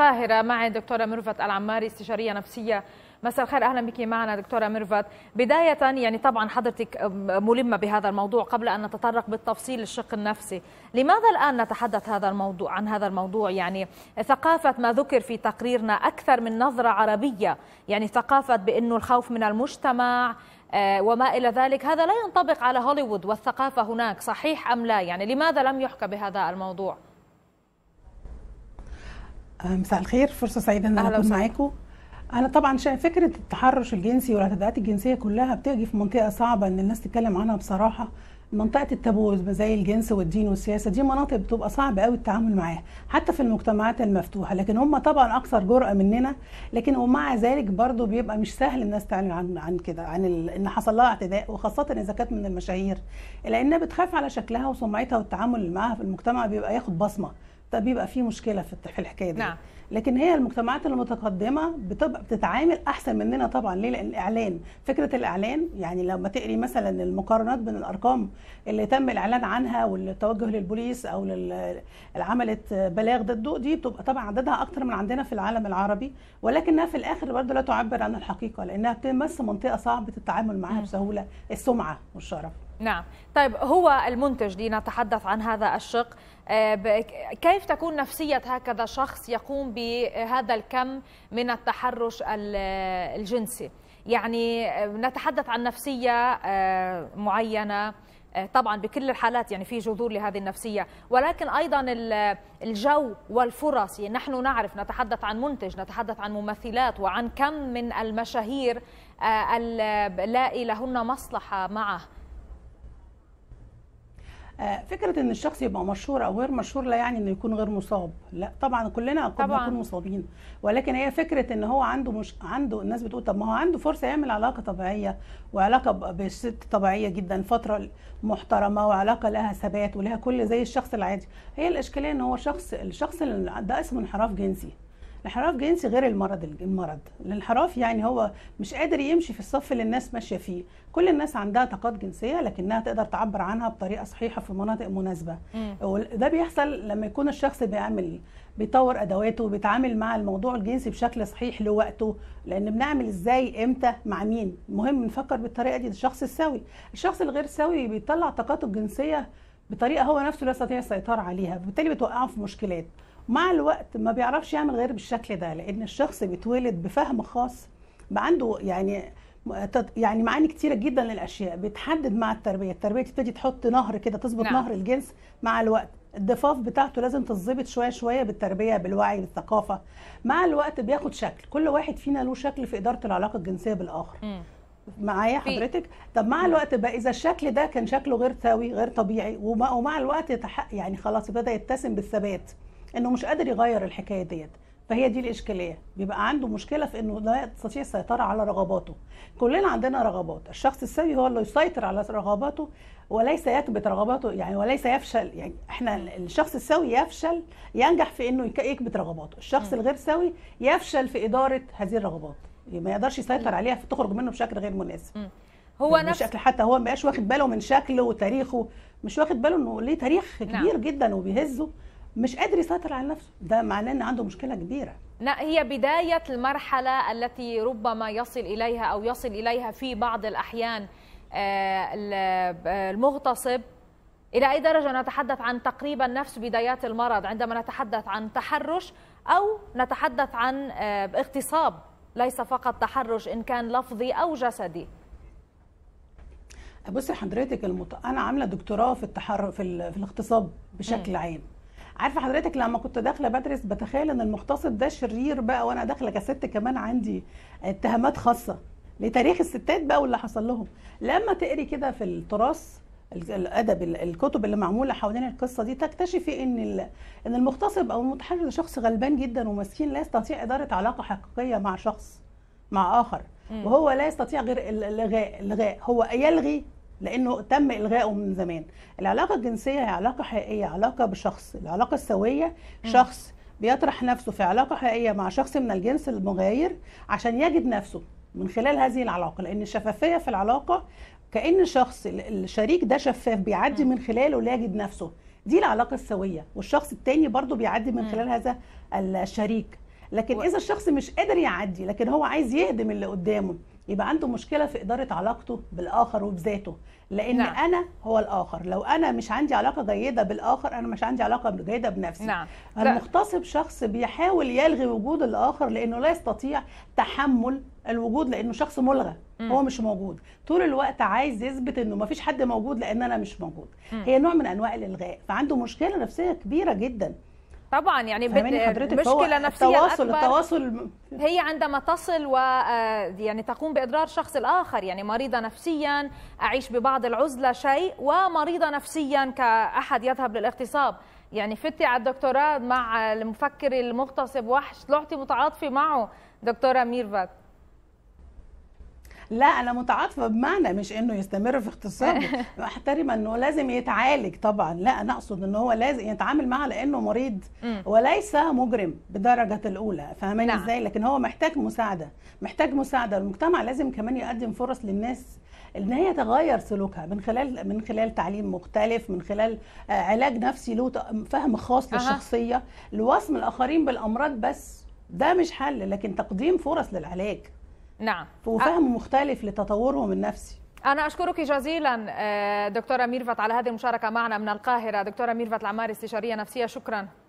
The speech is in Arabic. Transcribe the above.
القاهرة معي دكتورة ميرفت العماري استشارية نفسية مساء الخير اهلا بك معنا دكتوره ميرفت بدايه يعني طبعا حضرتك ملمه بهذا الموضوع قبل ان نتطرق بالتفصيل للشق النفسي لماذا الان نتحدث هذا الموضوع عن هذا الموضوع يعني ثقافه ما ذكر في تقريرنا اكثر من نظره عربيه يعني ثقافه بانه الخوف من المجتمع آه، وما الى ذلك هذا لا ينطبق على هوليوود والثقافه هناك صحيح ام لا يعني لماذا لم يحكى بهذا الموضوع آه، مساء الخير فرصه سعيده ان انا اكون معاكم انا طبعا شايف فكره التحرش الجنسي والاعتداءات الجنسيه كلها بتيجي في منطقه صعبه ان الناس تتكلم عنها بصراحه منطقه التابو زي الجنس والدين والسياسه دي مناطق بتبقى صعب قوي التعامل معاها حتى في المجتمعات المفتوحه لكن هم طبعا اكثر جرأه مننا لكن ومع ذلك برضو بيبقى مش سهل الناس تعلن عن عن كده عن ان حصل لها اعتداء وخاصه اذا كانت من المشاهير لانها بتخاف على شكلها وسمعتها والتعامل معاها في المجتمع بيبقى ياخد بصمه بيبقى في مشكله في في الحكايه دي نعم. لكن هي المجتمعات المتقدمه بتبقى بتتعامل احسن مننا طبعا ليه لان الاعلان فكره الاعلان يعني لما تقري مثلا المقارنات بين الارقام اللي تم الاعلان عنها والتوجه للبوليس او عملت بلاغ ضده دي بتبقى طبعا عددها اكتر من عندنا في العالم العربي ولكنها في الاخر برضه لا تعبر عن الحقيقه لانها بتمس منطقه صعبه التعامل معاها بسهوله السمعه والشرف نعم طيب هو المنتج لنتحدث عن هذا الشق آه، كيف تكون نفسية هكذا شخص يقوم بهذا الكم من التحرش الجنسي يعني آه، نتحدث عن نفسية آه، معينة طبعا بكل الحالات يعني في جذور لهذه النفسيه ولكن ايضا الجو والفرص يعني نحن نعرف نتحدث عن منتج نتحدث عن ممثلات وعن كم من المشاهير اللائي لهن مصلحه معه آه، فكره ان الشخص يبقى مشهور او غير مشهور لا يعني انه يكون غير مصاب لا طبعا كلنا قد نكون مصابين ولكن هي فكره ان هو عنده مش عنده الناس بتقول طب ما هو عنده فرصه يعمل علاقه طبيعيه وعلاقه بست طبيعيه جدا فتره محترمه وعلاقه لها ثبات ولها كل زي الشخص العادي هي الاشكاليه ان هو شخص الشخص ده اسمه انحراف جنسي الانحراف جنسي غير المرض المرض الانحراف يعني هو مش قادر يمشي في الصف اللي الناس ماشيه فيه كل الناس عندها طاقات جنسيه لكنها تقدر تعبر عنها بطريقه صحيحه في مناطق مناسبه وده بيحصل لما يكون الشخص بيعمل بيطور ادواته بيتعامل مع الموضوع الجنسي بشكل صحيح لوقته لان بنعمل ازاي امتى مع مين مهم نفكر بالطريقه دي الشخص السوي الشخص الغير سوي بيطلع طاقاته الجنسيه بطريقه هو نفسه لا يستطيع السيطره عليها وبالتالي بتوقعه في مشكلات مع الوقت ما بيعرفش يعمل غير بالشكل ده لان الشخص بيتولد بفهم خاص عنده يعني يعني معاني كتيره جدا للاشياء بتحدد مع التربيه التربيه تبتدي تحط نهر كده تظبط نعم. نهر الجنس مع الوقت الضفاف بتاعته لازم تتظبط شويه شويه بالتربيه بالوعي بالثقافه مع الوقت بياخد شكل كل واحد فينا له شكل في اداره العلاقه الجنسيه بالاخر م. معايا حضرتك طب مع الوقت بقى اذا الشكل ده كان شكله غير ثوي غير طبيعي ومع الوقت يعني خلاص بدا يتسم بالثبات انه مش قادر يغير الحكايه ديت فهي دي الاشكاليه بيبقى عنده مشكله في انه لا يستطيع السيطره على رغباته كلنا عندنا رغبات الشخص السوي هو اللي يسيطر على رغباته وليس يكبت رغباته يعني وليس يفشل يعني احنا الشخص السوي يفشل ينجح في انه يكبت رغباته الشخص الغير سوي يفشل في اداره هذه الرغبات ما يقدرش يسيطر عليها فتخرج منه بشكل غير مناسب هو يعني نفس شكل حتى هو ما بقاش واخد باله من شكله وتاريخه مش واخد باله انه ليه تاريخ نعم. كبير نعم. جدا وبيهزه مش قادر يسيطر على نفسه ده معناه ان عنده مشكله كبيره لا هي بدايه المرحله التي ربما يصل اليها او يصل اليها في بعض الاحيان آه، آه، المغتصب الى اي درجه نتحدث عن تقريبا نفس بدايات المرض عندما نتحدث عن تحرش او نتحدث عن آه، اغتصاب ليس فقط تحرش ان كان لفظي او جسدي بصي حضرتك المط... انا عامله دكتوراه في التحر في, ال... في الاغتصاب بشكل م. عام عارفه حضرتك لما كنت داخله بدرس بتخيل ان المغتصب ده شرير بقى وانا داخله كست كمان عندي اتهامات خاصه لتاريخ الستات بقى واللي حصل لهم لما تقري كده في التراث الادب الكتب اللي معموله حوالين القصه دي تكتشفي ان ان المغتصب او المتحرش شخص غلبان جدا ومسكين لا يستطيع اداره علاقه حقيقيه مع شخص مع اخر وهو لا يستطيع غير الغاء الغاء هو يلغي لانه تم الغائه من زمان العلاقه الجنسيه هي علاقه حقيقيه علاقه بشخص العلاقه السويه شخص بيطرح نفسه في علاقه حقيقيه مع شخص من الجنس المغاير عشان يجد نفسه من خلال هذه العلاقه لان الشفافيه في العلاقه كان الشخص الشريك ده شفاف بيعدي من خلاله ليجد نفسه دي العلاقه السويه والشخص التاني برضه بيعدي من خلال هذا الشريك لكن اذا الشخص مش قادر يعدي لكن هو عايز يهدم اللي قدامه يبقى عنده مشكله في اداره علاقته بالاخر وبذاته لان نعم. انا هو الاخر لو انا مش عندي علاقه جيده بالاخر انا مش عندي علاقه جيده بنفسي نعم. المغتصب شخص بيحاول يلغي وجود الاخر لانه لا يستطيع تحمل الوجود لانه شخص ملغى مم. هو مش موجود طول الوقت عايز يثبت انه ما فيش حد موجود لان انا مش موجود مم. هي نوع من انواع الالغاء فعنده مشكله نفسيه كبيره جدا طبعا يعني مشكله نفسيه التواصل الأكبر التواصل هي عندما تصل و آه، يعني تقوم باضرار شخص الاخر يعني مريضه نفسيا اعيش ببعض العزله شيء ومريضه نفسيا كاحد يذهب للاغتصاب يعني فتي على الدكتوراه مع المفكر المغتصب وحش طلعتي متعاطفه معه دكتوره ميرفت لا انا متعاطفه بمعنى مش انه يستمر في اغتصابه احترم انه لازم يتعالج طبعا لا انا اقصد ان هو لازم يتعامل معه لانه مريض وليس مجرم بدرجه الاولى فاهمين نعم. ازاي لكن هو محتاج مساعده محتاج مساعده المجتمع لازم كمان يقدم فرص للناس ان هي تغير سلوكها من خلال من خلال تعليم مختلف من خلال آه، علاج نفسي له فهم خاص للشخصيه لوصم الاخرين بالامراض بس ده مش حل لكن تقديم فرص للعلاج نعم وفهم مختلف لتطورهم النفسي أنا أشكرك جزيلا آه، دكتورة ميرفت على هذه المشاركة معنا من القاهرة دكتورة ميرفت العماري استشارية نفسية شكرا